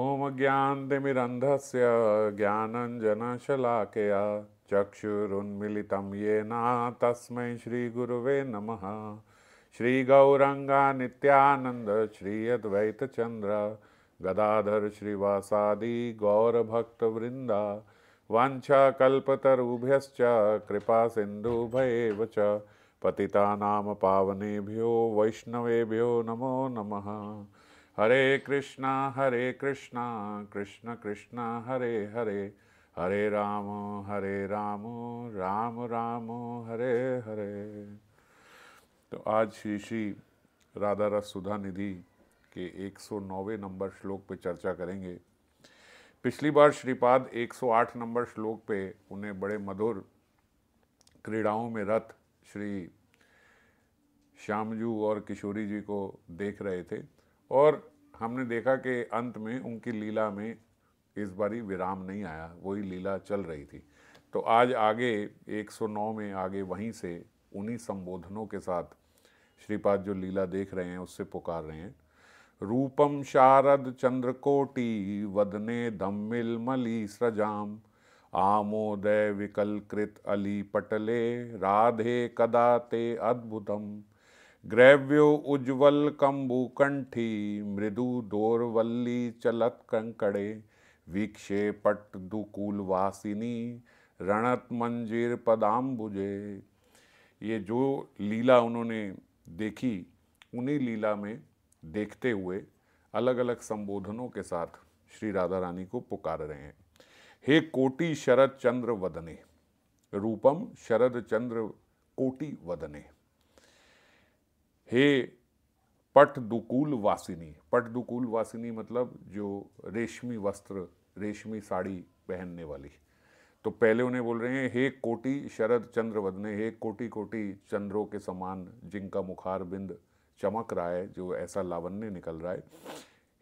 ओम ज्ञानतिमिरन्धस्य ज्ञानञ्जनशलाकया ये येन तस्मै श्रीगुरुवे नमः श्रीगौरङ्गानित्यानन्द श्री अद्वैतचन्द्र गदाधर श्रीवासादी गौरभक्तवृन्दा वाञ्छाकल्पतरुभ्यश्च कृपा च पतितानाम पावनेभ्यो वैष्णवेभ्यो नमो नमः हरे कृष्णा हरे कृष्णा कृष्ण कृष्ण हरे हरे हरे राम हरे राम राम राम हरे हरे तो आज श्री श्री राधा रस सुधा निधि के 109 नंबर श्लोक पे चर्चा करेंगे पिछली बार श्रीपाद 108 नंबर श्लोक पे उन्हें बड़े मधुर क्रीड़ाओं में रथ श्री श्यामजू और किशोरी जी को देख रहे थे और हमने देखा कि अंत में उनकी लीला में इस बारी विराम नहीं आया वही लीला चल रही थी तो आज आगे 109 में आगे वहीं से उन्हीं संबोधनों के साथ श्रीपाद जो लीला देख रहे हैं उससे पुकार रहे हैं रूपम शारद चंद्रकोटि वदने धम्मिल मली सजाम आमोदय विकल कृत अली पटले राधे कदा ते अद्भुतम ग्रैव्यो उज्ज्वल कंबुकंठी मृदु दोर्वल्ली चलत कंकड़े वीक्षे पट दुकूलवासिनी रणत मंजीर पदाम्बुजे ये जो लीला उन्होंने देखी उन्हीं लीला में देखते हुए अलग अलग संबोधनों के साथ श्री राधा रानी को पुकार रहे हैं हे कोटि शरद चंद्र वदने रूपम शरद चंद्र कोटि वदने हे पट दुकूल वासिनी पट दुकूल वासिनी मतलब जो रेशमी वस्त्र रेशमी साड़ी पहनने वाली तो पहले उन्हें बोल रहे हैं हे कोटि शरद चंद्र वदने हे कोटि कोटि चंद्रों के समान जिनका मुखार बिंद चमक रहा है जो ऐसा लावण्य निकल रहा है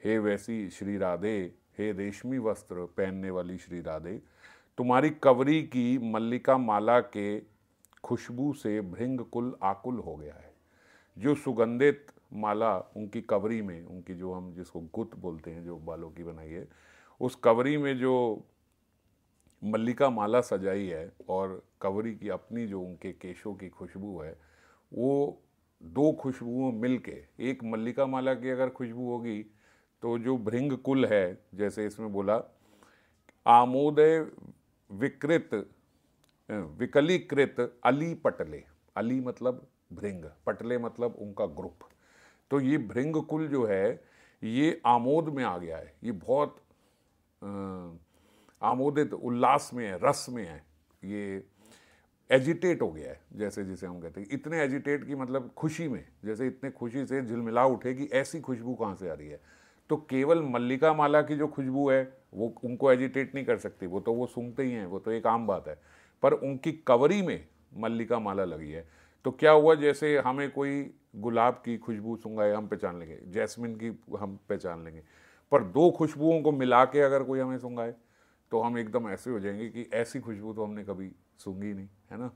हे वैसी श्री राधे हे रेशमी वस्त्र पहनने वाली श्री राधे तुम्हारी कवरी की मल्लिका माला के खुशबू से भृंग कुल आकुल हो गया है जो सुगंधित माला उनकी कवरी में उनकी जो हम जिसको गुत बोलते हैं जो बालों की बनाई है उस कवरी में जो मल्लिका माला सजाई है और कवरी की अपनी जो उनके केशों की खुशबू है वो दो खुशबुओं मिल के एक मल्लिका माला की अगर खुशबू होगी तो जो भृंग कुल है जैसे इसमें बोला आमोदय विकृत विकलीकृत अली पटले अली मतलब भृंग पटले मतलब उनका ग्रुप तो ये भृंग कुल जो है ये आमोद में आ गया है ये बहुत आमोदित उल्लास में है रस में है ये एजिटेट हो गया है जैसे जिसे हम कहते हैं इतने एजिटेट की मतलब खुशी में जैसे इतने खुशी से झिलमिला कि ऐसी खुशबू कहाँ से आ रही है तो केवल मल्लिका माला की जो खुशबू है वो उनको एजिटेट नहीं कर सकती वो तो वो सूंघते ही हैं वो तो एक आम बात है पर उनकी कवरी में मल्लिका माला लगी है तो क्या हुआ जैसे हमें कोई गुलाब की खुशबू सुंगाए हम पहचान लेंगे जैस्मिन की हम पहचान लेंगे पर दो खुशबुओं को मिला के अगर कोई हमें सुंगाए तो हम एकदम ऐसे हो जाएंगे कि ऐसी खुशबू तो हमने कभी सूंघी नहीं है ना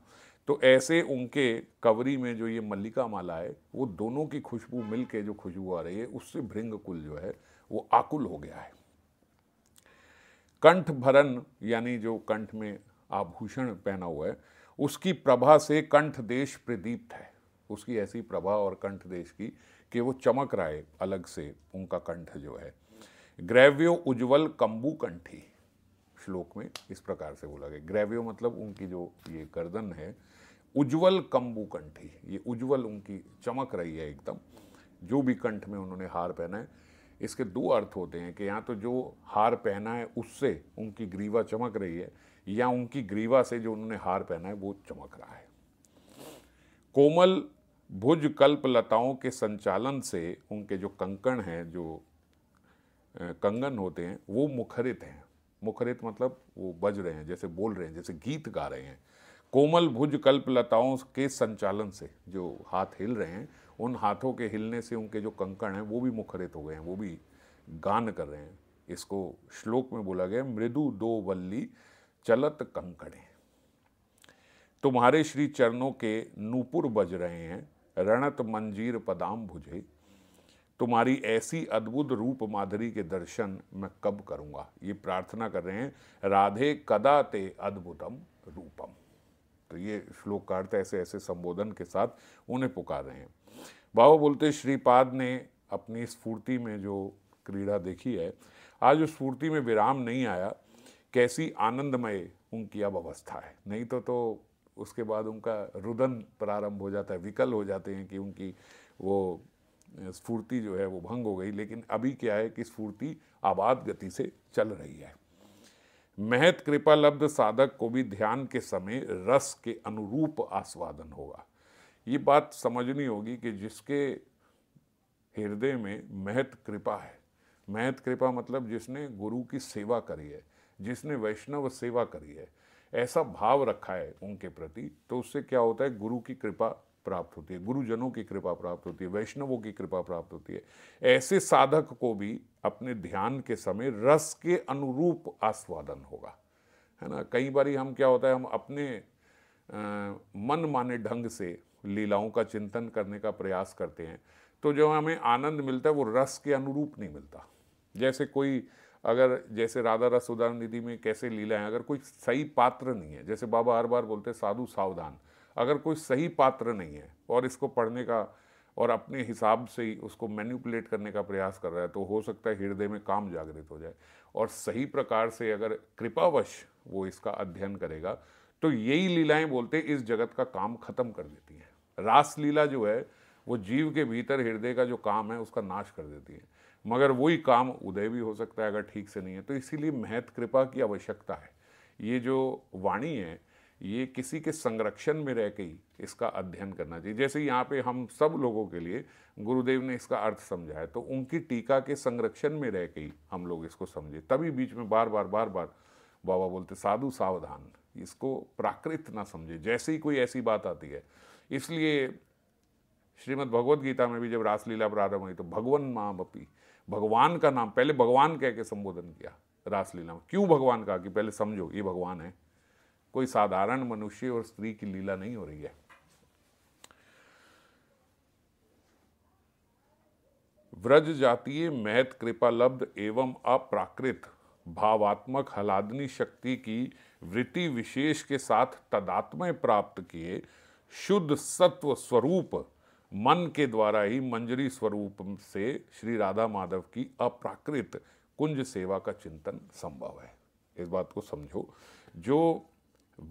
तो ऐसे उनके कवरी में जो ये मल्लिका माला है वो दोनों की खुशबू मिल के जो खुशबू आ रही है उससे भृंग कुल जो है वो आकुल हो गया है कंठ भरन यानी जो कंठ में आभूषण पहना हुआ है उसकी प्रभा से कंठ देश प्रदीप्त है उसकी ऐसी प्रभा और कंठ देश की कि वो चमक रहा है अलग से उनका कंठ जो है ग्रैव्यो उज्जवल कंबू कंठी श्लोक में इस प्रकार से बोला गया ग्रैव्यो मतलब उनकी जो ये गर्दन है उज्जवल कंबू कंठी ये उज्जवल उनकी चमक रही है एकदम जो भी कंठ में उन्होंने हार पहना है इसके दो अर्थ होते हैं कि यहाँ तो जो हार पहना है उससे उनकी ग्रीवा चमक रही है या उनकी ग्रीवा से जो उन्होंने हार पहना है वो चमक रहा है कोमल भुज कल्प लताओं के संचालन से उनके जो कंकण हैं जो कंगन होते हैं वो मुखरित हैं मुखरित मतलब वो बज रहे हैं जैसे बोल रहे हैं जैसे गीत गा रहे हैं कोमल भुज कल्प लताओं के संचालन से जो हाथ हिल रहे हैं उन हाथों के हिलने से उनके जो कंकण हैं वो भी मुखरित हो गए हैं वो भी गान कर रहे हैं इसको श्लोक में बोला गया मृदु दो वल्ली चलत कंकड़े तुम्हारे श्री चरणों के नूपुर बज रहे हैं रणत मंजीर पदाम भुजे तुम्हारी ऐसी अद्भुत रूप माधुरी के दर्शन मैं कब करूंगा ये प्रार्थना कर रहे हैं राधे कदा ते अद्भुतम रूपम तो ये श्लोक का अर्थ ऐसे ऐसे संबोधन के साथ उन्हें पुकार रहे हैं बाबा बोलते श्रीपाद ने अपनी स्फूर्ति में जो क्रीड़ा देखी है आज उस स्फूर्ति में विराम नहीं आया कैसी आनंदमय उनकी अब अवस्था है नहीं तो तो उसके बाद उनका रुदन प्रारंभ हो जाता है विकल हो जाते हैं कि उनकी वो स्फूर्ति जो है वो भंग हो गई लेकिन अभी क्या है कि स्फूर्ति आबाद गति से चल रही है महत कृपा लब्ध साधक को भी ध्यान के समय रस के अनुरूप आस्वादन होगा ये बात समझनी होगी कि जिसके हृदय में महत कृपा है महत कृपा मतलब जिसने गुरु की सेवा करी है जिसने वैष्णव सेवा करी है ऐसा भाव रखा है उनके प्रति तो उससे क्या होता है गुरु की कृपा प्राप्त होती है गुरुजनों की कृपा प्राप्त होती है वैष्णवों की कृपा प्राप्त होती है ऐसे साधक को भी अपने ध्यान के समय रस के अनुरूप आस्वादन होगा है ना कई बार हम क्या होता है हम अपने मन माने ढंग से लीलाओं का चिंतन करने का प्रयास करते हैं तो जो हमें आनंद मिलता है वो रस के अनुरूप नहीं मिलता जैसे कोई अगर जैसे राधा रस उदाहरण निधि में कैसे लीला है अगर कोई सही पात्र नहीं है जैसे बाबा हर बार बोलते साधु सावधान अगर कोई सही पात्र नहीं है और इसको पढ़ने का और अपने हिसाब से ही उसको मैन्यूपुलेट करने का प्रयास कर रहा है तो हो सकता है हृदय में काम जागृत हो जाए और सही प्रकार से अगर कृपावश वो इसका अध्ययन करेगा तो यही लीलाएं बोलते इस जगत का काम खत्म कर देती हैं रास लीला जो है वो जीव के भीतर हृदय का जो काम है उसका नाश कर देती है मगर वही काम उदय भी हो सकता है अगर ठीक से नहीं है तो इसीलिए महत कृपा की आवश्यकता है ये जो वाणी है ये किसी के संरक्षण में रह के ही इसका अध्ययन करना चाहिए जैसे यहाँ पे हम सब लोगों के लिए गुरुदेव ने इसका अर्थ समझाया तो उनकी टीका के संरक्षण में रह के ही हम लोग इसको समझे तभी बीच में बार बार बार बार बाबा बोलते साधु सावधान इसको प्राकृत ना समझे जैसे ही कोई ऐसी बात आती है इसलिए श्रीमद् भगवद गीता में भी जब रासलीला प्रारंभ हुई तो भगवान माँ बपी भगवान का नाम पहले भगवान कह के संबोधन किया रासलीला में क्यों भगवान कहा कि पहले समझो ये भगवान है कोई साधारण मनुष्य और स्त्री की लीला नहीं हो रही है व्रज जातीय महत लब्ध एवं अप्राकृत भावात्मक हलादनी शक्ति की वृत्ति विशेष के साथ तदात्मय प्राप्त किए शुद्ध सत्व स्वरूप मन के द्वारा ही मंजरी स्वरूप से श्री राधा माधव की अप्राकृत कुंज सेवा का चिंतन संभव है इस बात को समझो जो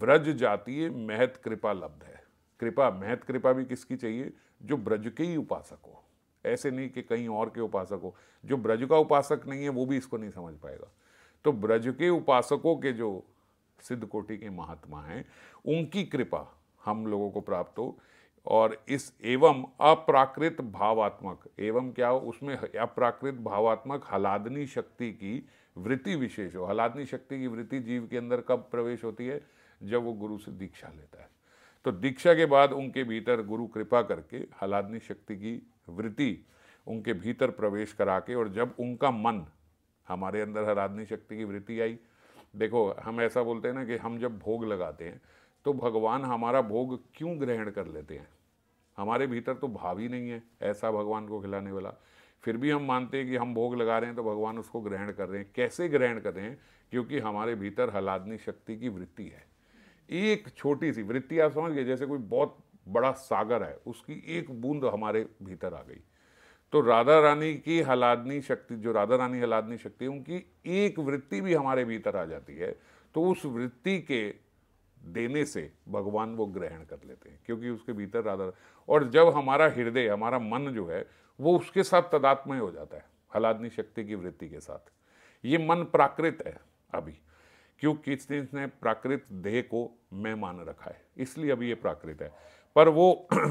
ब्रज जातीय महत कृपा लब्ध है कृपा महत कृपा भी किसकी चाहिए जो ब्रज के ही उपासक हो ऐसे नहीं कि कहीं और के उपासक हो जो ब्रज का उपासक नहीं है वो भी इसको नहीं समझ पाएगा तो ब्रज के उपासकों के जो सिद्ध कोटि के महात्मा हैं उनकी कृपा हम लोगों को प्राप्त हो और इस एवं अप्राकृत भावात्मक एवं क्या हो उसमें अप्राकृत भावात्मक हलादनी शक्ति की वृत्ति विशेष हो हलादनी शक्ति की वृत्ति जीव के अंदर कब प्रवेश होती है जब वो गुरु से दीक्षा लेता है तो दीक्षा के बाद उनके भीतर गुरु कृपा करके हलादनी शक्ति की वृत्ति उनके भीतर प्रवेश करा के और जब उनका मन हमारे अंदर हलादनी शक्ति की वृत्ति आई देखो हम ऐसा बोलते हैं ना कि हम जब भोग लगाते हैं तो भगवान हमारा भोग क्यों ग्रहण कर लेते हैं हमारे भीतर तो भाव ही नहीं है ऐसा भगवान को खिलाने वाला फिर भी हम मानते हैं कि हम भोग लगा रहे हैं तो भगवान उसको ग्रहण कर रहे हैं कैसे ग्रहण कर रहे हैं क्योंकि हमारे भीतर हलादनी शक्ति की वृत्ति है एक छोटी सी वृत्ति आप समझ गए जैसे कोई बहुत बड़ा सागर है उसकी एक बूंद हमारे भीतर आ गई तो राधा रानी की हलादनी शक्ति जो राधा रानी हलादनी शक्ति उनकी एक वृत्ति भी हमारे भीतर आ जाती है तो उस वृत्ति के देने से भगवान वो ग्रहण कर लेते हैं क्योंकि उसके भीतर राधा और जब हमारा हृदय हमारा मन जो है वो उसके साथ तदात्मय हो जाता है हलादनी शक्ति की वृत्ति के साथ ये मन प्राकृत है अभी क्योंकि इसने इसने प्राकृत देह को मैं मान रखा है इसलिए अभी ये प्राकृत है पर वो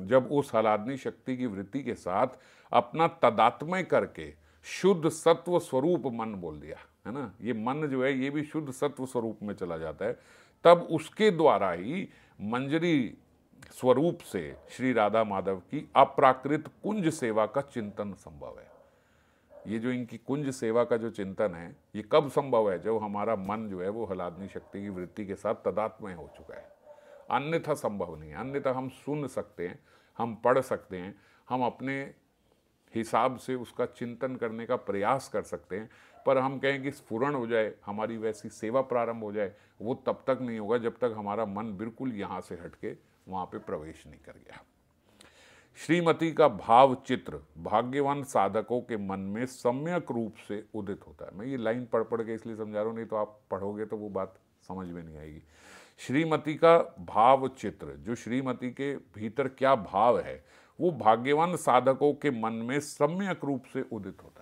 जब उस हलादनी शक्ति की वृत्ति के साथ अपना तदात्मय करके शुद्ध सत्व स्वरूप मन बोल दिया है ना ये मन जो है ये भी शुद्ध सत्व स्वरूप में चला जाता है तब उसके द्वारा ही मंजरी स्वरूप से श्री राधा माधव की अप्राकृत कुंज सेवा का चिंतन संभव है ये जो इनकी कुंज सेवा का जो चिंतन है ये कब संभव है जब हमारा मन जो है वो हलादनी शक्ति की वृत्ति के साथ तदात्मय हो चुका है अन्यथा संभव नहीं है अन्यथा हम सुन सकते हैं हम पढ़ सकते हैं हम अपने हिसाब से उसका चिंतन करने का प्रयास कर सकते हैं पर हम कहें कि स्फुरन हो जाए हमारी वैसी सेवा प्रारंभ हो जाए वो तब तक नहीं होगा जब तक हमारा मन बिल्कुल यहाँ से हटके वहाँ पर प्रवेश नहीं कर गया श्रीमती का भाव चित्र भाग्यवान साधकों के मन में सम्यक रूप से उदित होता है मैं ये लाइन पढ़ पढ़ के इसलिए समझा रहा हूँ नहीं तो आप पढ़ोगे तो वो बात समझ में नहीं आएगी श्रीमती का भाव चित्र जो श्रीमती के भीतर क्या भाव है वो भाग्यवान साधकों के मन में सम्यक रूप से उदित होता है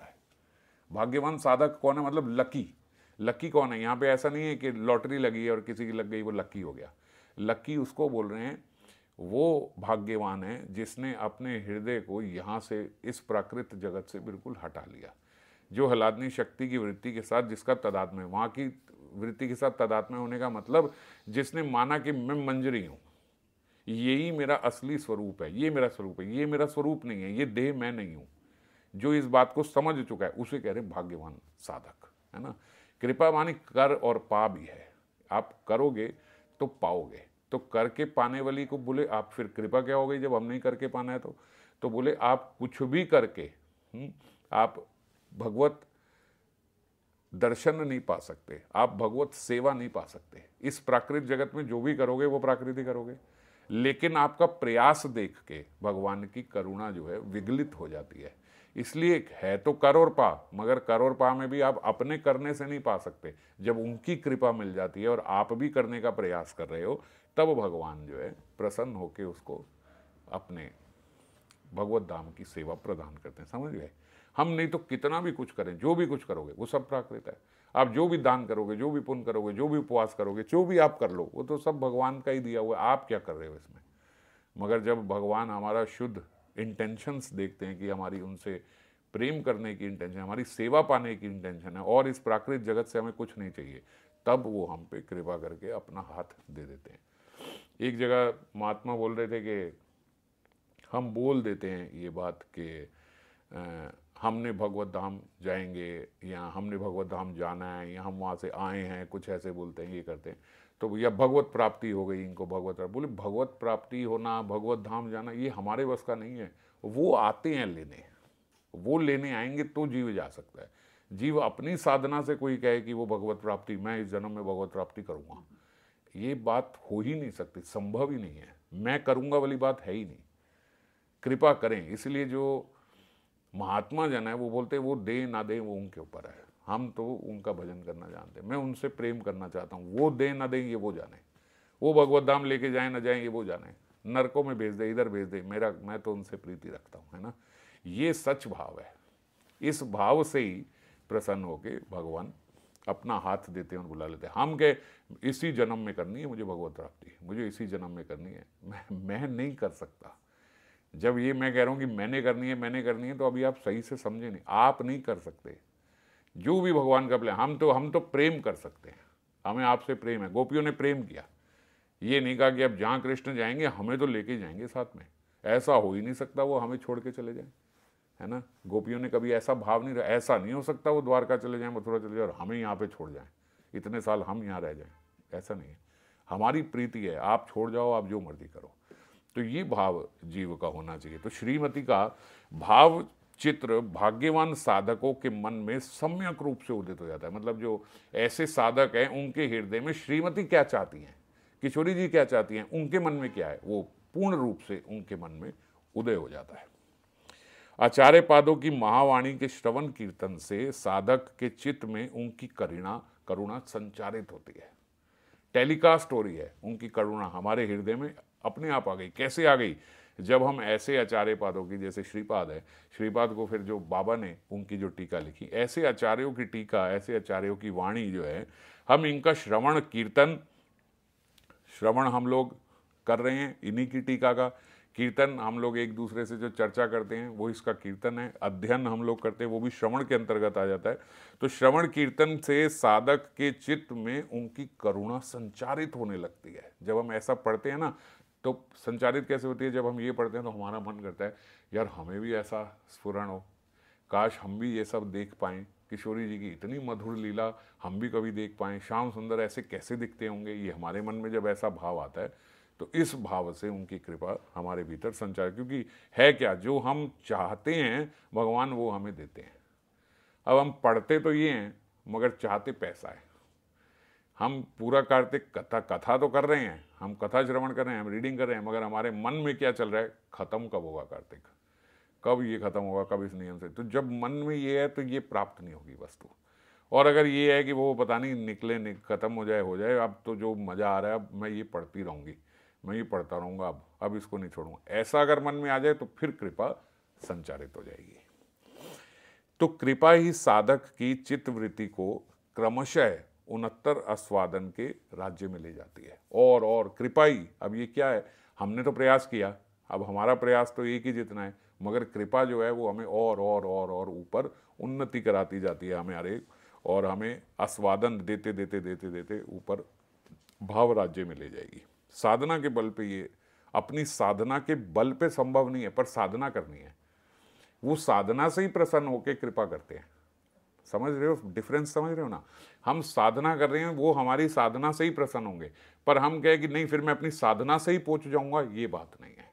भाग्यवान साधक कौन है मतलब लकी लकी कौन है यहाँ पे ऐसा नहीं है कि लॉटरी लगी और किसी की लग गई वो लकी हो गया लकी उसको बोल रहे हैं वो भाग्यवान है जिसने अपने हृदय को यहाँ से इस प्राकृत जगत से बिल्कुल हटा लिया जो हलादनी शक्ति की वृत्ति के साथ जिसका तदात्म है वहाँ की वृत्ति के साथ तदात्म होने का मतलब जिसने माना कि मैं मंजरी हूँ यही मेरा असली स्वरूप है ये मेरा स्वरूप है ये मेरा स्वरूप नहीं है ये देह मैं नहीं हूँ जो इस बात को समझ चुका है उसे कह रहे भाग्यवान साधक है ना कृपा मानी कर और पा भी है आप करोगे तो पाओगे तो करके पाने वाली को बोले आप फिर कृपा क्या हो गई जब हम नहीं करके पाना है तो तो बोले आप कुछ भी करके हुँ? हम्म, आप भगवत दर्शन नहीं पा सकते आप भगवत सेवा नहीं पा सकते इस प्राकृतिक जगत में जो भी करोगे वो प्राकृतिक करोगे लेकिन आपका प्रयास देख के भगवान की करुणा जो है विगलित हो जाती है इसलिए है तो करोर पा मगर करोर पा में भी आप अपने करने से नहीं पा सकते जब उनकी कृपा मिल जाती है और आप भी करने का प्रयास कर रहे हो तब भगवान जो है प्रसन्न होकर उसको अपने भगवत धाम की सेवा प्रदान करते हैं समझ गए हम नहीं तो कितना भी कुछ करें जो भी कुछ करोगे वो सब प्राकृत है आप जो भी दान करोगे जो भी पुण्य करोगे जो भी उपवास करोगे जो भी आप कर लो वो तो सब भगवान का ही दिया हुआ है आप क्या कर रहे हो इसमें मगर जब भगवान हमारा शुद्ध इंटेंशंस देखते हैं कि हमारी उनसे प्रेम करने की इंटेंशन हमारी सेवा पाने की इंटेंशन है और इस प्राकृतिक जगत से हमें कुछ नहीं चाहिए तब वो हम पे कृपा करके अपना हाथ दे देते हैं एक जगह महात्मा बोल रहे थे कि हम बोल देते हैं ये बात कि हमने भगवत धाम जाएंगे या हमने भगवत धाम जाना है या हम वहाँ से आए हैं कुछ ऐसे बोलते हैं ये करते हैं तो या भगवत प्राप्ति हो गई इनको भगवत बोले भगवत प्राप्ति होना भगवत धाम जाना ये हमारे बस का नहीं है वो आते हैं लेने वो लेने आएंगे तो जीव जा सकता है जीव अपनी साधना से कोई कहे कि वो भगवत प्राप्ति मैं इस जन्म में भगवत प्राप्ति करूँगा ये बात हो ही नहीं सकती संभव ही नहीं है मैं करूँगा वाली बात है ही नहीं कृपा करें इसलिए जो महात्मा जन है वो बोलते हैं वो दे ना दे वो उनके ऊपर है हम तो उनका भजन करना जानते हैं मैं उनसे प्रेम करना चाहता हूँ वो दे ना दे ये वो जाने वो भगवत धाम लेके जाए ना जाए ये वो जाने नरकों में भेज दे इधर भेज दे मेरा मैं तो उनसे प्रीति रखता हूँ है ना ये सच भाव है इस भाव से ही प्रसन्न होके भगवान अपना हाथ देते हैं और बुला लेते हैं हम के इसी जन्म में करनी है मुझे भगवत प्राप्ति मुझे इसी जन्म में करनी है मैं मैं नहीं कर सकता जब ये मैं कह रहा हूँ कि मैंने करनी है मैंने करनी है तो अभी आप सही से समझे नहीं आप नहीं कर सकते जो भी भगवान का प्लान हम तो हम तो प्रेम कर सकते हैं हमें आपसे प्रेम है गोपियों ने प्रेम किया ये नहीं कहा कि अब जहाँ कृष्ण जाएंगे हमें तो लेके जाएंगे साथ में ऐसा हो ही नहीं सकता वो हमें छोड़ के चले जाएँ है ना गोपियों ने कभी ऐसा भाव नहीं रहा ऐसा नहीं हो सकता वो द्वारका चले जाएँ मथुरा चले जाए और हमें यहाँ पे छोड़ जाएँ इतने साल हम यहाँ रह जाएँ ऐसा नहीं है हमारी प्रीति है आप छोड़ जाओ आप जो मर्जी करो तो ये भाव जीव का होना चाहिए तो श्रीमती का भाव चित्र भाग्यवान साधकों के मन में सम्यक रूप से उदित हो जाता है मतलब जो ऐसे साधक हैं उनके हृदय में श्रीमती क्या चाहती हैं किशोरी जी क्या चाहती हैं उनके मन में क्या है वो पूर्ण रूप से उनके मन में उदय हो जाता है आचार्य पादों की महावाणी के श्रवण कीर्तन से साधक के चित्त में उनकी करुणा करुणा संचारित होती है टेलीकास्ट हो रही है उनकी करुणा हमारे हृदय में अपने आप आ गई कैसे आ गई जब हम ऐसे आचार्य पादों की जैसे श्रीपाद है श्रीपाद को फिर जो बाबा ने उनकी जो टीका लिखी ऐसे आचार्यों की टीका ऐसे आचार्यों की वाणी जो है हम इनका श्रवण कीर्तन श्रवण हम लोग कर रहे हैं इन्हीं की टीका का कीर्तन हम लोग एक दूसरे से जो चर्चा करते हैं वो इसका कीर्तन है अध्ययन हम लोग करते हैं वो भी श्रवण के अंतर्गत आ जाता है तो श्रवण कीर्तन से साधक के चित्त में उनकी करुणा संचारित होने लगती है जब हम ऐसा पढ़ते हैं ना तो संचारित कैसे होती है जब हम ये पढ़ते हैं तो हमारा मन करता है यार हमें भी ऐसा स्फुरण हो काश हम भी ये सब देख पाएं किशोरी जी की इतनी मधुर लीला हम भी कभी देख पाएं श्याम सुंदर ऐसे कैसे दिखते होंगे ये हमारे मन में जब ऐसा भाव आता है तो इस भाव से उनकी कृपा हमारे भीतर संचार क्योंकि है क्या जो हम चाहते हैं भगवान वो हमें देते हैं अब हम पढ़ते तो ये हैं मगर चाहते पैसा है हम पूरा कार्तिक कथा कथा तो कर रहे हैं हम कथा श्रवण कर रहे हैं हम रीडिंग कर रहे हैं मगर हमारे मन में क्या चल रहा है ख़त्म कब होगा कार्तिक कब ये ख़त्म होगा कब इस नियम से तो जब मन में ये है तो ये प्राप्त नहीं होगी वस्तु और अगर ये है कि वो पता नहीं निकले निक, ख़त्म हो जाए हो जाए अब तो जो मज़ा आ रहा है अब मैं ये पढ़ती रहूंगी मैं ये पढ़ता रहूंगा अब अब इसको नहीं छोड़ूंगा ऐसा अगर मन में आ जाए तो फिर कृपा संचारित हो जाएगी तो कृपा ही साधक की चित्तवृत्ति को क्रमशः उनहत्तर आस्वादन के राज्य में ले जाती है और और कृपाई अब ये क्या है हमने तो प्रयास किया अब हमारा प्रयास तो एक ही जितना है मगर कृपा जो है वो हमें और और और और ऊपर उन्नति कराती जाती है हमें हमारे और हमें आस्वादन देते देते देते देते ऊपर भाव राज्य में ले जाएगी साधना के बल पे ये अपनी साधना के बल पे संभव नहीं है पर साधना करनी है वो साधना से ही प्रसन्न होकर कृपा करते हैं समझ रहे हो डिफरेंस समझ रहे हो ना हम साधना कर रहे हैं वो हमारी साधना से ही प्रसन्न होंगे पर हम कहे कि नहीं फिर मैं अपनी साधना से ही पहुंच जाऊंगा ये बात नहीं है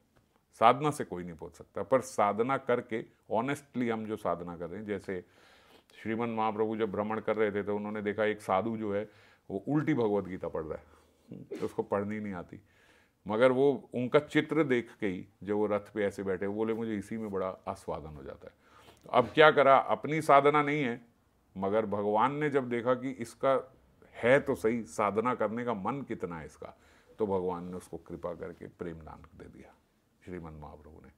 साधना से कोई नहीं पहुंच सकता पर साधना करके ऑनेस्टली हम जो साधना कर रहे हैं जैसे श्रीमन महाप्रभु जब भ्रमण कर रहे थे तो उन्होंने देखा एक साधु जो है वो उल्टी भगवत गीता पढ़ रहा है तो उसको पढ़नी नहीं आती मगर वो उनका चित्र देख के ही जब वो रथ पे ऐसे बैठे बोले मुझे इसी में बड़ा आस्वादन हो जाता है तो अब क्या करा अपनी साधना नहीं है मगर भगवान ने जब देखा कि इसका है तो सही साधना करने का मन कितना है इसका तो भगवान ने उसको कृपा करके प्रेम दान दे दिया श्रीमन महाप्रभु ने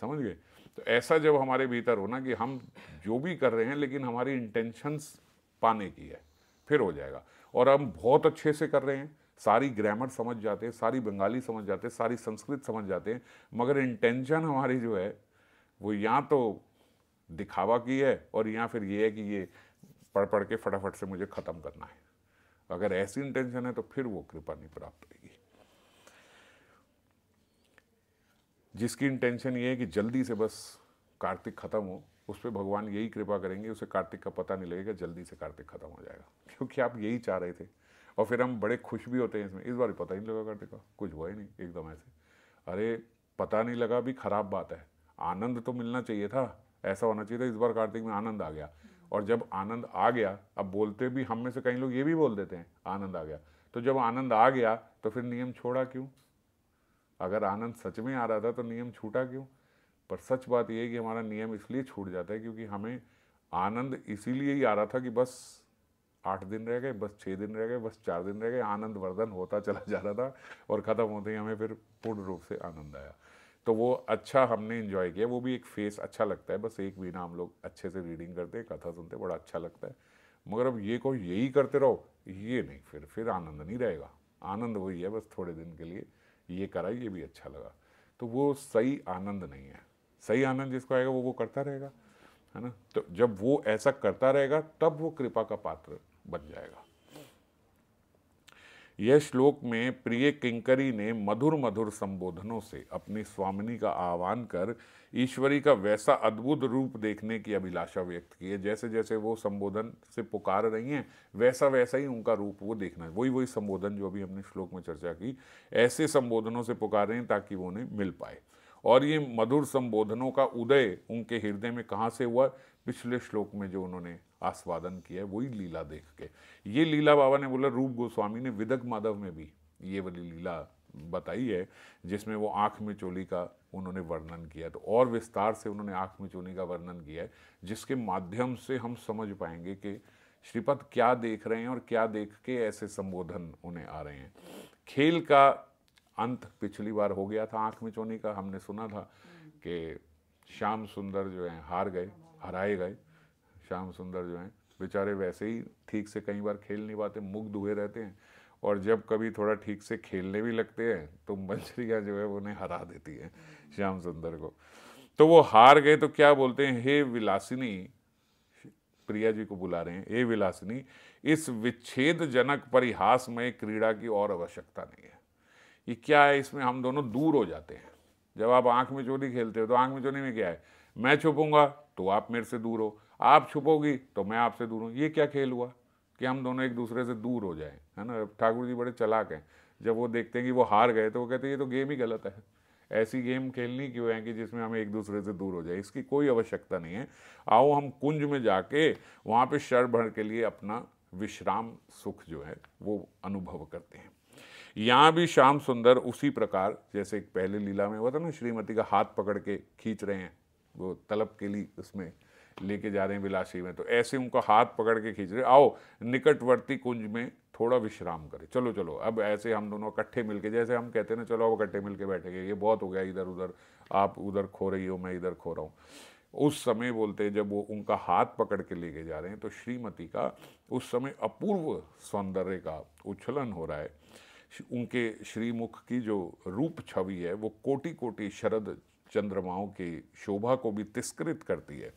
समझ गए तो ऐसा जब हमारे भीतर हो ना कि हम जो भी कर रहे हैं लेकिन हमारी इंटेंशंस पाने की है फिर हो जाएगा और हम बहुत अच्छे से कर रहे हैं सारी ग्रामर समझ जाते हैं सारी बंगाली समझ जाते हैं सारी संस्कृत समझ जाते हैं मगर इंटेंशन हमारी जो है वो यहाँ तो दिखावा की है और यहाँ फिर ये है कि ये पढ़ पढ़ के फटाफट से मुझे ख़त्म करना है अगर ऐसी इंटेंशन है तो फिर वो कृपा नहीं प्राप्त होगी जिसकी इंटेंशन ये है कि जल्दी से बस कार्तिक ख़त्म हो उस पर भगवान यही कृपा करेंगे उसे कार्तिक का पता नहीं लगेगा जल्दी से कार्तिक ख़त्म हो जाएगा क्योंकि आप यही चाह रहे थे और फिर हम बड़े खुश भी होते हैं इसमें इस बार पता ही नहीं लगा कार्तिक का कुछ हुआ ही नहीं एकदम ऐसे अरे पता नहीं लगा भी खराब बात है आनंद तो मिलना चाहिए था ऐसा होना चाहिए था इस बार कार्तिक में आनंद आ गया और जब आनंद आ गया अब बोलते भी हम में से कई लोग ये भी बोल देते हैं आनंद आ गया तो जब आनंद आ गया तो फिर नियम छोड़ा क्यों अगर आनंद सच में आ रहा था तो नियम छूटा क्यों पर सच बात यह है कि हमारा नियम इसलिए छूट जाता है क्योंकि हमें आनंद इसीलिए ही आ रहा था कि बस आठ दिन रह गए बस छः दिन रह गए बस चार दिन रह गए आनंद वर्धन होता चला जा रहा था और ख़त्म होते ही हमें फिर पूर्ण रूप से आनंद आया तो वो अच्छा हमने इन्जॉय किया वो भी एक फेस अच्छा लगता है बस एक महीना हम लोग अच्छे से रीडिंग करते हैं कथा सुनते हैं बड़ा अच्छा लगता है मगर अब ये को यही करते रहो ये नहीं फिर फिर आनंद नहीं रहेगा आनंद वही है बस थोड़े दिन के लिए ये करा ये भी अच्छा लगा तो वो सही आनंद नहीं है सही आनंद जिसको आएगा वो वो करता रहेगा है ना तो जब वो ऐसा करता रहेगा तब वो कृपा का पात्र बन जाएगा यह श्लोक में प्रिय किंकरी ने मधुर मधुर संबोधनों से अपनी स्वामिनी का आह्वान कर ईश्वरी का वैसा अद्भुत रूप देखने की अभिलाषा व्यक्त की है जैसे जैसे वो संबोधन से पुकार रही हैं वैसा वैसा ही उनका रूप वो देखना है वही वही संबोधन जो अभी हमने श्लोक में चर्चा की ऐसे संबोधनों से पुकार रहे हैं ताकि वो उन्हें मिल पाए और ये मधुर संबोधनों का उदय उनके हृदय में कहाँ से हुआ पिछले श्लोक में जो उन्होंने आस्वादन किया है वही लीला देख के ये लीला बाबा ने बोला रूप गोस्वामी ने विदक माधव में भी ये वाली लीला बताई है जिसमें वो आँख में चोली का उन्होंने वर्णन किया तो और विस्तार से उन्होंने आँख में चोली का वर्णन किया है जिसके माध्यम से हम समझ पाएंगे कि श्रीपद क्या देख रहे हैं और क्या देख के ऐसे संबोधन उन्हें आ रहे हैं खेल का अंत पिछली बार हो गया था आँख में चोनी का हमने सुना था कि श्याम सुंदर जो है हार गए हराए गए श्याम सुंदर जो हैं बेचारे वैसे ही ठीक से कई बार खेल नहीं पाते मुग्ध हुए रहते हैं और जब कभी थोड़ा ठीक से खेलने भी लगते हैं तो मंजरिया जो है उन्हें हरा देती है श्याम सुंदर को तो वो हार गए तो क्या बोलते हैं हे विलासिनी प्रिया जी को बुला रहे हैं हे विलासिनी इस विच्छेद जनक परिहास में क्रीड़ा की और आवश्यकता नहीं है ये क्या है इसमें हम दोनों दूर हो जाते हैं जब आप आंख में चोरी खेलते हो तो आंख में चोरी में क्या है मैं छुपूंगा तो आप मेरे से दूर हो आप छुपोगी तो मैं आपसे दूर हूँ ये क्या खेल हुआ कि हम दोनों एक दूसरे से दूर हो जाए है ना ठाकुर जी बड़े चलाक हैं जब वो देखते हैं कि वो हार गए तो वो कहते हैं ये तो गेम ही गलत है ऐसी गेम खेलनी क्यों है कि जिसमें हम एक दूसरे से दूर हो जाए इसकी कोई आवश्यकता नहीं है आओ हम कुंज में जाके वहाँ पे शर भर के लिए अपना विश्राम सुख जो है वो अनुभव करते हैं यहाँ भी श्याम सुंदर उसी प्रकार जैसे पहले लीला में हुआ था ना श्रीमती का हाथ पकड़ के खींच रहे हैं वो तलब के लिए उसमें लेके जा रहे हैं विलासी में तो ऐसे उनको हाथ पकड़ के खींच रहे आओ निकटवर्ती कुंज में थोड़ा विश्राम करें चलो चलो अब ऐसे हम दोनों इकट्ठे मिलके जैसे हम कहते हैं ना चलो अब इकट्ठे मिलके बैठेंगे ये बहुत हो गया इधर उधर आप उधर खो रही हो मैं इधर खो रहा हूँ उस समय बोलते हैं जब वो उनका हाथ पकड़ के लेके जा रहे हैं तो श्रीमती का उस समय अपूर्व सौंदर्य का उछलन हो रहा है उनके श्रीमुख की जो रूप छवि है वो कोटि कोटि शरद चंद्रमाओं की शोभा को भी तिस्कृत करती है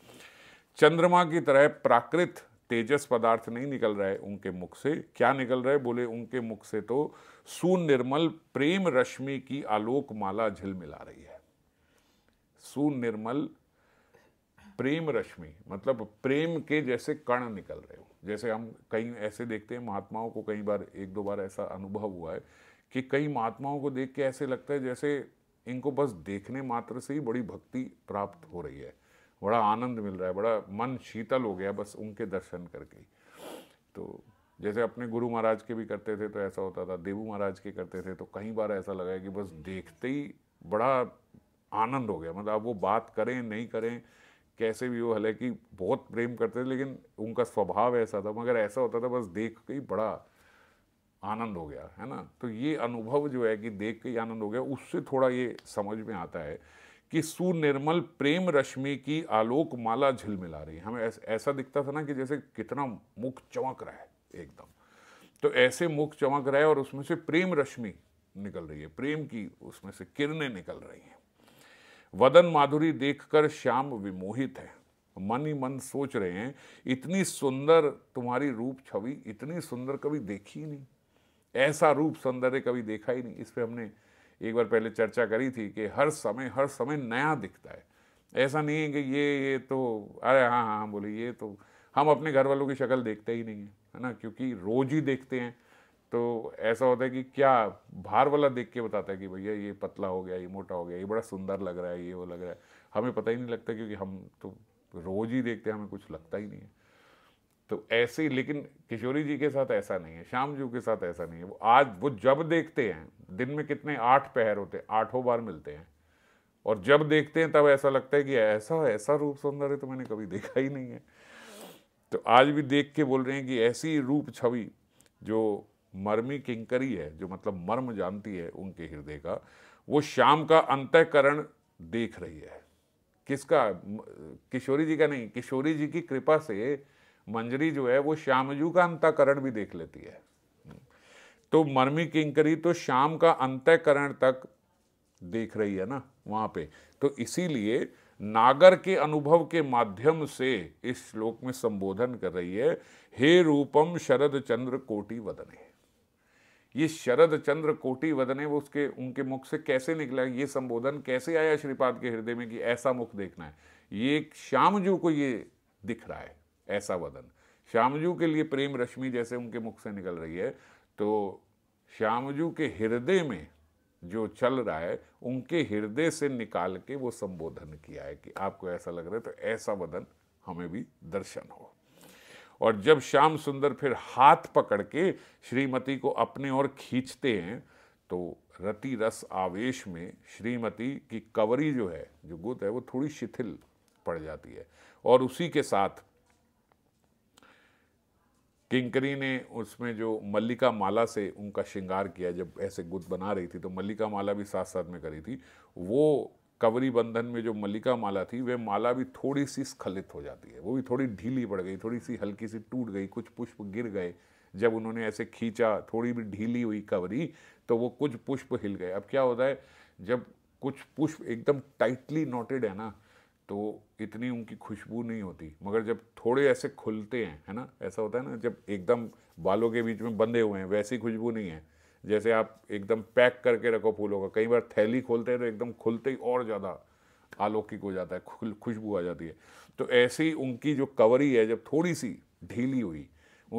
चंद्रमा की तरह प्राकृत तेजस पदार्थ नहीं निकल रहे उनके मुख से क्या निकल रहे बोले उनके मुख से तो सुनिर्मल प्रेम रश्मि की आलोक माला झिलमिला रही है सुनिर्मल प्रेम रश्मि मतलब प्रेम के जैसे कण निकल रहे हो जैसे हम कई ऐसे देखते हैं महात्माओं को कई बार एक दो बार ऐसा अनुभव हुआ है कि कई महात्माओं को देख के ऐसे लगता है जैसे इनको बस देखने मात्र से ही बड़ी भक्ति प्राप्त हो रही है बड़ा आनंद मिल रहा है बड़ा मन शीतल हो गया बस उनके दर्शन करके तो जैसे अपने गुरु महाराज के भी करते थे तो ऐसा होता था देवू महाराज के करते थे तो कई बार ऐसा लगा कि बस देखते ही बड़ा आनंद हो गया मतलब वो बात करें नहीं करें कैसे भी हो हालांकि बहुत प्रेम करते थे लेकिन उनका स्वभाव ऐसा था मगर ऐसा होता था बस देख के ही बड़ा आनंद हो गया है ना तो ये अनुभव जो है कि देख के आनंद हो गया उससे थोड़ा ये समझ में आता है कि सुनिर्मल प्रेम रश्मि की आलोक माला झिलमिला रही है हमें ऐस, ऐसा दिखता था ना कि जैसे कितना मुख चमक रहा है एकदम तो ऐसे मुख चमक रहा है और उसमें से प्रेम रश्मि निकल रही है प्रेम की उसमें से किरणें निकल रही हैं वदन माधुरी देखकर श्याम विमोहित है मन ही मन सोच रहे हैं इतनी सुंदर तुम्हारी रूप छवि इतनी सुंदर कभी देखी ही नहीं ऐसा रूप सौंदर्य कभी देखा ही नहीं इस पर हमने एक बार पहले चर्चा करी थी कि हर समय हर समय नया दिखता है ऐसा नहीं है कि ये ये तो अरे हाँ हाँ हाँ बोले ये तो हम अपने घर वालों की शक्ल देखते ही नहीं है है ना क्योंकि रोज ही देखते हैं तो ऐसा होता है कि क्या भार वाला देख के बताता है कि भैया ये पतला हो गया ये मोटा हो गया ये बड़ा सुंदर लग रहा है ये वो लग रहा है हमें पता ही नहीं लगता क्योंकि हम तो रोज ही देखते हैं हमें कुछ लगता ही नहीं है तो ऐसे लेकिन किशोरी जी के साथ ऐसा नहीं है श्याम जी के साथ ऐसा नहीं है वो आज वो जब देखते हैं दिन में कितने आठ पहर होते हैं आठों बार मिलते हैं और जब देखते हैं तब ऐसा लगता है कि ऐसा ऐसा रूप सौंदर्य तो मैंने कभी देखा ही नहीं है तो आज भी देख के बोल रहे हैं कि ऐसी रूप छवि जो मर्मी किंकरी है जो मतलब मर्म जानती है उनके हृदय का वो श्याम का अंतकरण देख रही है किसका किशोरी जी का नहीं किशोरी जी की कृपा से मंजरी जो है वो श्यामजू का अंतकरण भी देख लेती है तो मर्मी किंकरी तो शाम का अंतकरण तक देख रही है ना वहां पे तो इसीलिए नागर के अनुभव के माध्यम से इस श्लोक में संबोधन कर रही है हे रूपम शरद चंद्र कोटि वदने ये शरद चंद्र कोटि वदने वो उसके उनके मुख से कैसे निकला ये संबोधन कैसे आया श्रीपाद के हृदय में कि ऐसा मुख देखना है ये श्यामजू को ये दिख रहा है ऐसा वदन श्यामजू के लिए प्रेम रश्मि जैसे उनके मुख से निकल रही है तो श्यामजू के हृदय में जो चल रहा है उनके हृदय से निकाल के वो संबोधन किया है कि आपको ऐसा लग रहा है तो ऐसा वदन हमें भी दर्शन हो और जब श्याम सुंदर फिर हाथ पकड़ के श्रीमती को अपने ओर खींचते हैं तो रति रस आवेश में श्रीमती की कवरी जो है जो गुत है वो थोड़ी शिथिल पड़ जाती है और उसी के साथ किंकरी ने उसमें जो मल्लिका माला से उनका श्रृंगार किया जब ऐसे गुद बना रही थी तो मल्लिका माला भी साथ साथ में करी थी वो कवरी बंधन में जो मल्लिका माला थी वह माला भी थोड़ी सी स्खलित हो जाती है वो भी थोड़ी ढीली पड़ गई थोड़ी सी हल्की सी टूट गई कुछ पुष्प गिर गए जब उन्होंने ऐसे खींचा थोड़ी भी ढीली हुई कवरी तो वो कुछ पुष्प हिल गए अब क्या होता है जब कुछ पुष्प एकदम टाइटली नोटेड है ना तो इतनी उनकी खुशबू नहीं होती मगर जब थोड़े ऐसे खुलते हैं है ना ऐसा होता है ना जब एकदम बालों के बीच में बंधे हुए हैं वैसी खुशबू नहीं है जैसे आप एकदम पैक करके रखो फूलों का कई बार थैली खोलते हैं तो एकदम खुलते ही और ज़्यादा अलौकिक हो जाता है खुशबू आ जाती है तो ऐसी उनकी जो कवरी है जब थोड़ी सी ढीली हुई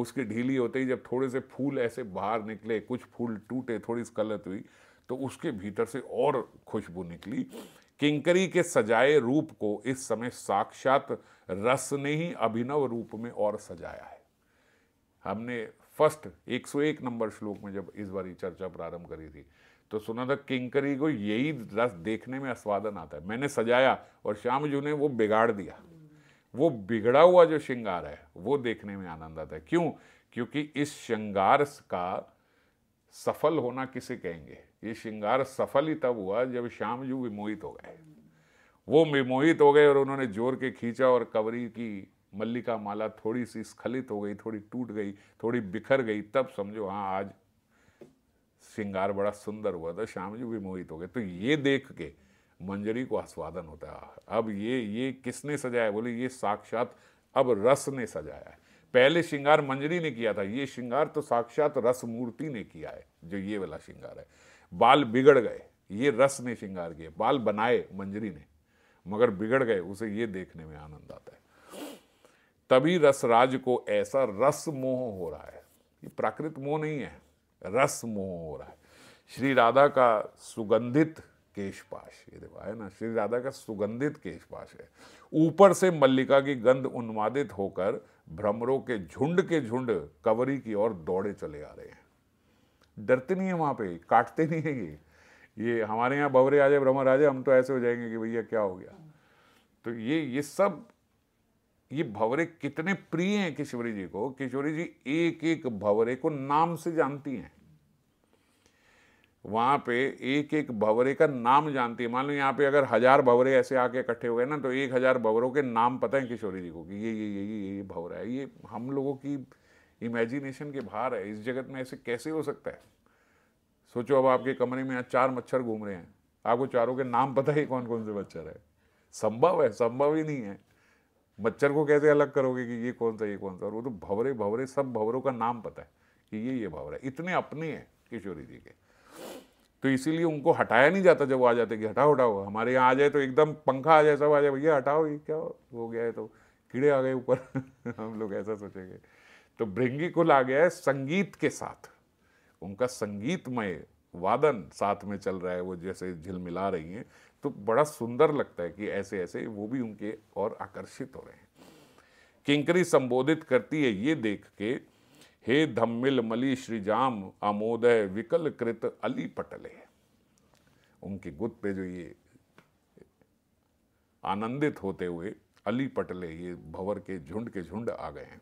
उसकी ढीली होते ही जब थोड़े से फूल ऐसे बाहर निकले कुछ फूल टूटे थोड़ी स्कलत हुई तो उसके भीतर से और खुशबू निकली किंकरी के सजाए रूप को इस समय साक्षात रस ने ही अभिनव रूप में और सजाया है हमने फर्स्ट 101 नंबर श्लोक में जब इस बारी चर्चा प्रारंभ करी थी तो सुना था किंकरी को यही रस देखने में आस्वादन आता है मैंने सजाया और श्याम जी ने वो बिगाड़ दिया वो बिगड़ा हुआ जो श्रृंगार है वो देखने में आनंद आता है क्यों क्योंकि इस श्रृंगार का सफल होना किसे कहेंगे ये श्रृंगार सफल ही तब हुआ जब श्याम विमोहित हो गए वो विमोहित हो गए और उन्होंने जोर के खींचा और कवरी की मल्लिका माला थोड़ी सी स्खलित हो गई थोड़ी टूट गई थोड़ी बिखर गई तब समझो हाँ आज श्रृंगार बड़ा सुंदर हुआ था श्याम जी विमोहित हो गए तो ये देख के मंजरी को आस्वादन होता है अब ये ये किसने सजाया बोले ये साक्षात अब रस ने सजाया है पहले श्रृंगार मंजरी ने किया था ये श्रृंगार तो साक्षात रस मूर्ति ने किया है जो ये वाला श्रृंगार है बाल बिगड़ गए ये रस ने श्रृंगार किए बाल बनाए मंजरी ने मगर बिगड़ गए उसे ये देखने में आनंद आता है तभी रसराज को ऐसा रस मोह हो रहा है ये प्राकृत मोह नहीं है रस मोह हो रहा है श्री राधा का सुगंधित केशपाश ये देखो है ना श्री राधा का सुगंधित केशपाश है ऊपर से मल्लिका की गंध उन्मादित होकर भ्रमरों के झुंड के झुंड कवरी की ओर दौड़े चले आ रहे हैं डरते नहीं है वहाँ पे काटते नहीं है ये ये हमारे यहाँ बवरे आ जाए ब्रह्म आ जाए हम तो ऐसे हो जाएंगे कि भैया क्या हो गया तो ये ये सब ये भवरे कितने प्रिय हैं किशोरी जी को किशोरी जी एक एक भवरे को नाम से जानती हैं वहां पे एक एक भवरे का नाम जानती है मान लो यहाँ पे अगर हजार भवरे ऐसे आके इकट्ठे हुए ना तो एक हजार भवरों के नाम पता है किशोरी जी को कि ये ये ये ये ये भवरा है ये हम लोगों की इमेजिनेशन के बाहर है इस जगत में ऐसे कैसे हो सकता है सोचो अब आपके कमरे में यहाँ चार मच्छर घूम रहे हैं आपको चारों के नाम पता ही कौन कौन से मच्छर है संभव है संभव ही नहीं है मच्छर को कैसे अलग करोगे कि ये कौन सा ये कौन सा और वो तो भवरे भवरे सब भवरों का नाम पता है कि ये ये भवर है इतने अपने हैं किशोरी जी के तो इसीलिए उनको हटाया नहीं जाता जब वो आ जाते कि हटाओ हटाओ हमारे यहाँ आ जाए तो एकदम पंखा आ जाए सब आ जाए भैया हटाओ ये क्या हो गया है तो कीड़े आ गए ऊपर हम लोग ऐसा सोचेंगे तो को आ गया है संगीत के साथ उनका संगीतमय वादन साथ में चल रहा है वो जैसे झिलमिला रही हैं तो बड़ा सुंदर लगता है कि ऐसे ऐसे वो भी उनके और आकर्षित हो रहे हैं किंकरी संबोधित करती है ये देख के हे धम्मिल मली श्रीजाम आमोदय विकल कृत अली पटले उनके गुत पे जो ये आनंदित होते हुए अली पटले ये भंवर के झुंड के झुंड आ गए हैं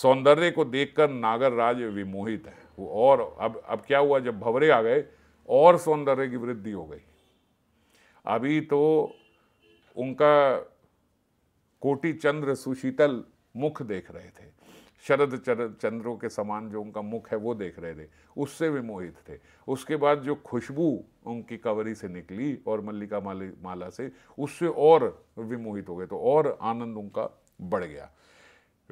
सौंदर्य को देखकर नागर राज विमोहित है वो और अब अब क्या हुआ जब भवरे आ गए और सौंदर्य की वृद्धि हो गई अभी तो उनका कोटि चंद्र सुशीतल मुख देख रहे थे शरद चंद्रों के समान जो उनका मुख है वो देख रहे थे उससे विमोहित थे उसके बाद जो खुशबू उनकी कवरी से निकली और मल्लिका माला से उससे और विमोहित हो गए तो और आनंद उनका बढ़ गया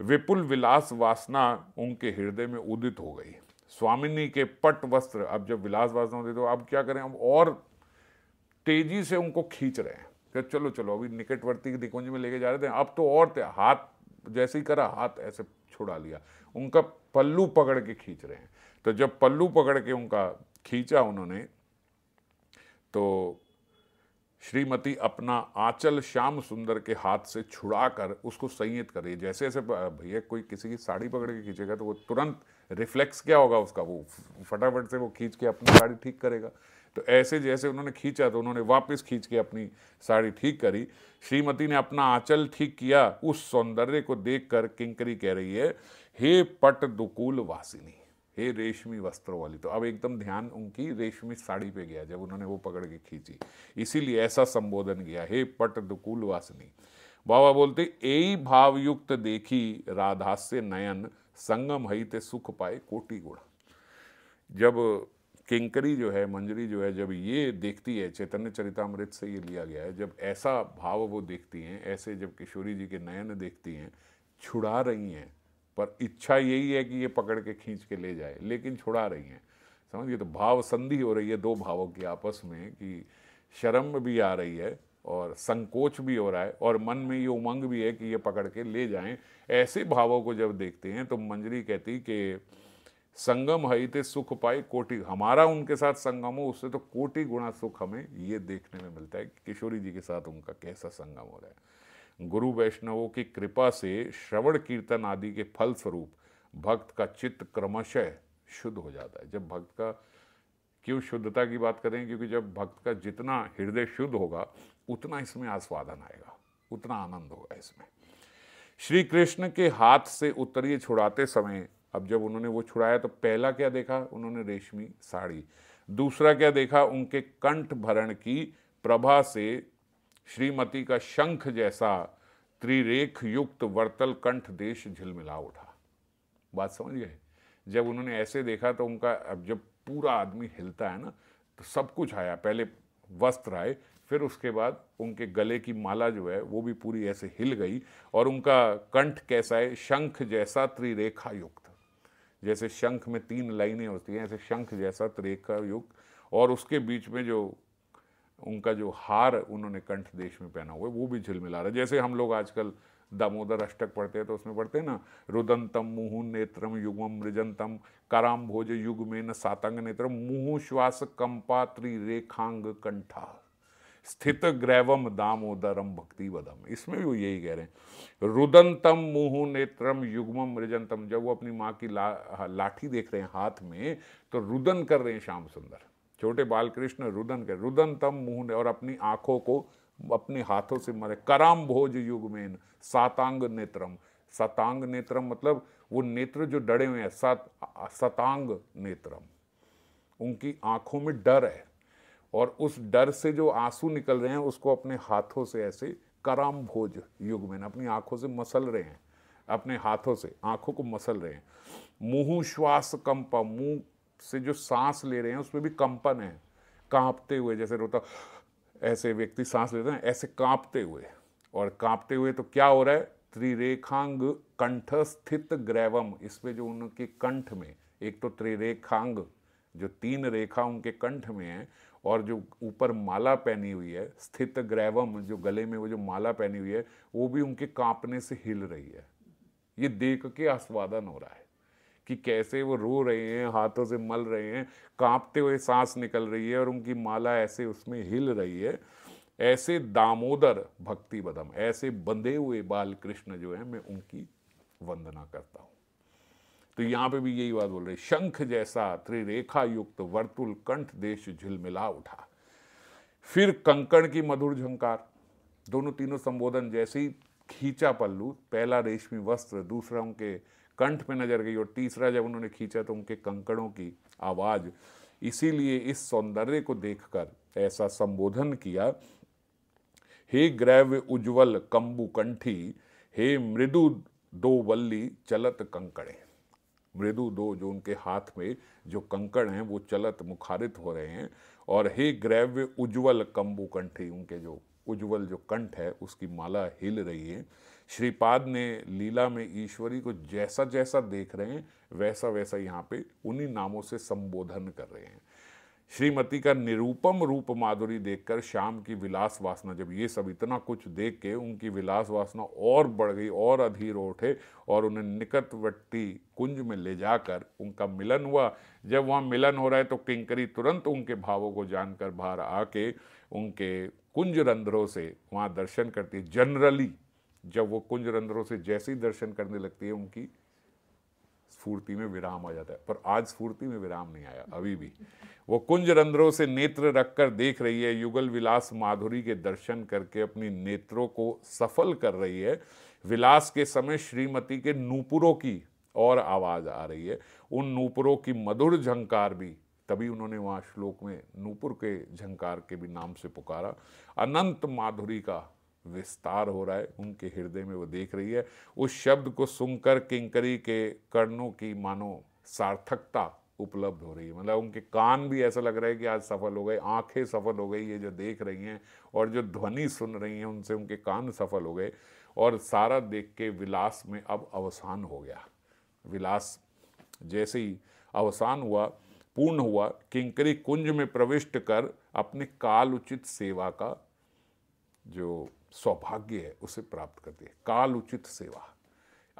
विपुल विलास वासना उनके हृदय में उदित हो गई स्वामिनी के पट वस्त्र अब जब विलास वासना होती तो अब क्या करें अब और तेजी से उनको खींच रहे हैं क्या चलो चलो अभी निकटवर्ती दिकुंज में लेके जा रहे थे अब तो और थे हाथ जैसे ही करा हाथ ऐसे छुड़ा लिया उनका पल्लू पकड़ के खींच रहे हैं तो जब पल्लू पकड़ के उनका खींचा उन्होंने तो श्रीमती अपना आंचल श्याम सुंदर के हाथ से छुड़ाकर उसको संयत कर रही है जैसे जैसे भैया कोई किसी की साड़ी पकड़ के खींचेगा तो वो तुरंत रिफ्लेक्स क्या होगा उसका वो फटाफट से वो खींच के अपनी साड़ी ठीक करेगा तो ऐसे जैसे उन्होंने खींचा तो उन्होंने वापस खींच के अपनी साड़ी ठीक करी श्रीमती ने अपना आंचल ठीक किया उस सौंदर्य को देखकर किंकरी कह रही है हे पट दुकूल वासिनी हे रेशमी वस्त्रों वाली तो अब एकदम ध्यान उनकी रेशमी साड़ी पे गया जब उन्होंने वो पकड़ के खींची इसीलिए ऐसा संबोधन किया हे पट दुकूल वासनी बाबा बोलते यही भावयुक्त देखी राधा नयन संगम हईते सुख पाए कोटि गुड़ा जब किंकरी जो है मंजरी जो है जब ये देखती है चैतन्य चरितमृत से ये लिया गया है जब ऐसा भाव वो देखती हैं ऐसे जब किशोरी जी के नयन देखती हैं छुड़ा रही हैं पर इच्छा यही है कि ये पकड़ के खींच के ले जाए लेकिन छुड़ा रही हैं समझिए तो भाव संधि हो रही है दो भावों की आपस में कि शर्म भी आ रही है और संकोच भी हो रहा है और मन में ये उमंग भी है कि ये पकड़ के ले जाएं ऐसे भावों को जब देखते हैं तो मंजरी कहती कि संगम थे सुख पाए कोटि हमारा उनके साथ संगम हो उससे तो कोटि गुणा सुख हमें ये देखने में मिलता है कि किशोरी जी के साथ उनका कैसा संगम हो रहा है गुरु वैष्णवों की कृपा से श्रवण कीर्तन आदि के फल स्वरूप भक्त का चित्त क्रमशः शुद्ध हो जाता है जब भक्त का क्यों शुद्धता की बात करें क्योंकि जब भक्त का जितना हृदय शुद्ध होगा उतना इसमें आस्वादन आएगा उतना आनंद होगा इसमें श्री कृष्ण के हाथ से उत्तरीय छुड़ाते समय अब जब उन्होंने वो छुड़ाया तो पहला क्या देखा उन्होंने रेशमी साड़ी दूसरा क्या देखा उनके कंठ भरण की प्रभा से श्रीमती का शंख जैसा त्रिरेख युक्त वर्तल कंठ देश झिलमिला उठा बात समझ गए जब उन्होंने ऐसे देखा तो उनका अब जब पूरा आदमी हिलता है ना तो सब कुछ आया पहले वस्त्र आए फिर उसके बाद उनके गले की माला जो है वो भी पूरी ऐसे हिल गई और उनका कंठ कैसा है शंख जैसा त्रिरेखा युक्त जैसे शंख में तीन लाइनें होती हैं ऐसे शंख जैसा त्रिरेखा युक्त और उसके बीच में जो उनका जो हार उन्होंने कंठ देश में पहना हुआ है वो भी झिलमिला रहा है जैसे हम लोग आजकल दामोदर अष्टक पढ़ते हैं तो उसमें पढ़ते हैं ना रुदंतम मुहु नेत्रम युगम मृजंतम कराम भोज युग में न सातंग नेत्र मुहु श्वास कंपात्री रेखांग कंठा स्थित ग्रैवम दामोदरम भक्ति वदम इसमें भी वो यही कह रहे हैं रुदंतम मुहु नेत्रम युग्म मृजंतम जब वो अपनी माँ की ला, लाठी देख रहे हैं हाथ में तो रुदन कर रहे हैं श्याम सुंदर छोटे बालकृष्ण रुदन कर रुदन तम मुह ने और अपनी आंखों को अपने हाथों से मरे कराम भोज युग में सातांग नेत्रम सतांग नेत्रम मतलब वो नेत्र जो डरे हुए हैं सत सतांग नेत्रम उनकी आंखों में डर है और उस डर से जो आंसू निकल रहे हैं उसको अपने हाथों से ऐसे कराम भोज युग में अपनी आंखों से मसल रहे हैं अपने हाथों से आंखों को मसल रहे हैं मुंह श्वास कंपा मुंह से जो सांस ले रहे हैं उसमें भी कंपन है कांपते हुए जैसे रोता ऐसे व्यक्ति सांस लेते हैं ऐसे कांपते हुए और कांपते हुए तो क्या हो रहा है त्रिरेखांग कंठ स्थित ग्रैवम इसमें जो उनके कंठ में एक तो त्रिरेखांग जो तीन रेखा उनके कंठ में है और जो ऊपर माला पहनी हुई है स्थित ग्रैवम जो गले में वो जो माला पहनी हुई है वो भी उनके कांपने से हिल रही है ये देख के आस्वादन हो रहा है कि कैसे वो रो रहे हैं हाथों से मल रहे हैं कांपते हुए सांस निकल रही है और उनकी माला ऐसे उसमें हिल रही है ऐसे दामोदर भक्ति बदम ऐसे बंधे हुए बाल कृष्ण जो है मैं उनकी वंदना करता हूँ तो यहाँ पे भी यही बात बोल रहे शंख जैसा त्रिरेखा युक्त वर्तुल कंठ देश झिलमिला उठा फिर कंकण की मधुर झंकार दोनों तीनों संबोधन जैसे ही खींचा पल्लू पहला रेशमी वस्त्र दूसरा उनके कंठ पे नजर गई और तीसरा जब उन्होंने खींचा तो उनके कंकड़ों की आवाज़ इसीलिए इस सौंदर्य को देखकर ऐसा संबोधन किया हे ग्रैव्य उज्ज्वल कंबुकंठी हे मृदु दो वल्ली चलत कंकड़े मृदु दो जो उनके हाथ में जो कंकड़ हैं वो चलत मुखारित हो रहे हैं और हे ग्रैव्य उज्ज्वल कंबुकंठी उनके जो उज्ज्वल जो कंठ है उसकी माला हिल रही है श्रीपाद ने लीला में ईश्वरी को जैसा जैसा देख रहे हैं वैसा वैसा यहाँ पे उन्हीं नामों से संबोधन कर रहे हैं श्रीमती का निरूपम रूप माधुरी देखकर शाम की विलास वासना जब ये सब इतना कुछ देख के उनकी विलास वासना और बढ़ गई और अधीर उठे और उन्हें निकटवर्ती कुंज में ले जाकर उनका मिलन हुआ जब वहाँ मिलन हो रहा है तो किंकरी तुरंत उनके भावों को जानकर बाहर आके उनके कुंज रंध्रों से वहाँ दर्शन करती है जनरली जब वो कुंज रंध्रों से जैसे ही दर्शन करने लगती है उनकी स्फूर्ति में विराम आ जाता है पर आज स्फूर्ति में विराम नहीं आया अभी भी वो कुंज रंध्रों से नेत्र रखकर देख रही है युगल विलास माधुरी के दर्शन करके अपनी नेत्रों को सफल कर रही है विलास के समय श्रीमती के नूपुरों की और आवाज़ आ रही है उन नूपुरों की मधुर झंकार भी तभी उन्होंने वहाँ श्लोक में नूपुर के झंकार के भी नाम से पुकारा अनंत माधुरी का विस्तार हो रहा है उनके हृदय में वो देख रही है उस शब्द को सुनकर किंकरी के कर्णों की मानो सार्थकता उपलब्ध हो रही है मतलब उनके कान भी ऐसा लग रहा है कि आज सफल हो गए आंखें सफल हो गई ये जो देख रही हैं और जो ध्वनि सुन रही हैं उनसे उनके कान सफल हो गए और सारा देख के विलास में अब अवसान हो गया विलास जैसे ही अवसान हुआ पूर्ण हुआ किंकरी कुंज में प्रविष्ट कर अपने काल उचित सेवा का जो सौभाग्य है उसे प्राप्त करती है काल उचित सेवा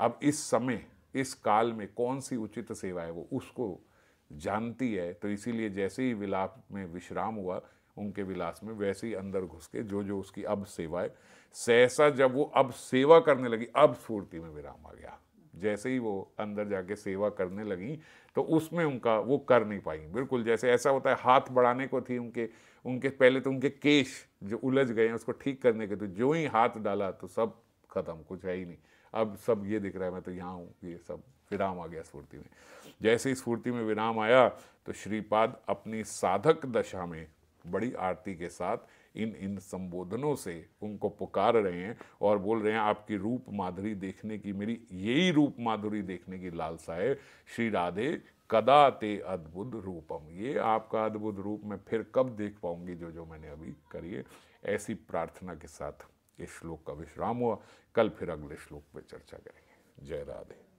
अब इस समय इस काल में कौन सी उचित सेवा है वो उसको जानती है तो इसीलिए जैसे ही विलाप में विश्राम हुआ उनके विलास में वैसे ही अंदर घुस के जो जो उसकी अब सेवा है सहसा जब वो अब सेवा करने लगी अब स्फूर्ति में विराम आ गया जैसे ही वो अंदर जाके सेवा करने लगी तो उसमें उनका वो कर नहीं पाई बिल्कुल जैसे ऐसा होता है हाथ बढ़ाने को थी उनके उनके पहले तो उनके केश जो उलझ गए हैं उसको ठीक करने के तो जो ही हाथ डाला तो सब खत्म कुछ है ही नहीं अब सब ये दिख रहा है मैं तो यहाँ हूँ ये सब विराम आ गया स्फूर्ति में जैसे ही स्फूर्ति में विराम आया तो श्रीपाद अपनी साधक दशा में बड़ी आरती के साथ इन इन संबोधनों से उनको पुकार रहे हैं और बोल रहे हैं आपकी रूप माधुरी देखने की मेरी यही रूप माधुरी देखने की लालसा है श्री राधे कदा ते अद्भुत रूपम ये आपका अद्भुत रूप मैं फिर कब देख पाऊंगी जो जो मैंने अभी करिए ऐसी प्रार्थना के साथ इस श्लोक का विश्राम हुआ कल फिर अगले श्लोक पर चर्चा करेंगे जय राधे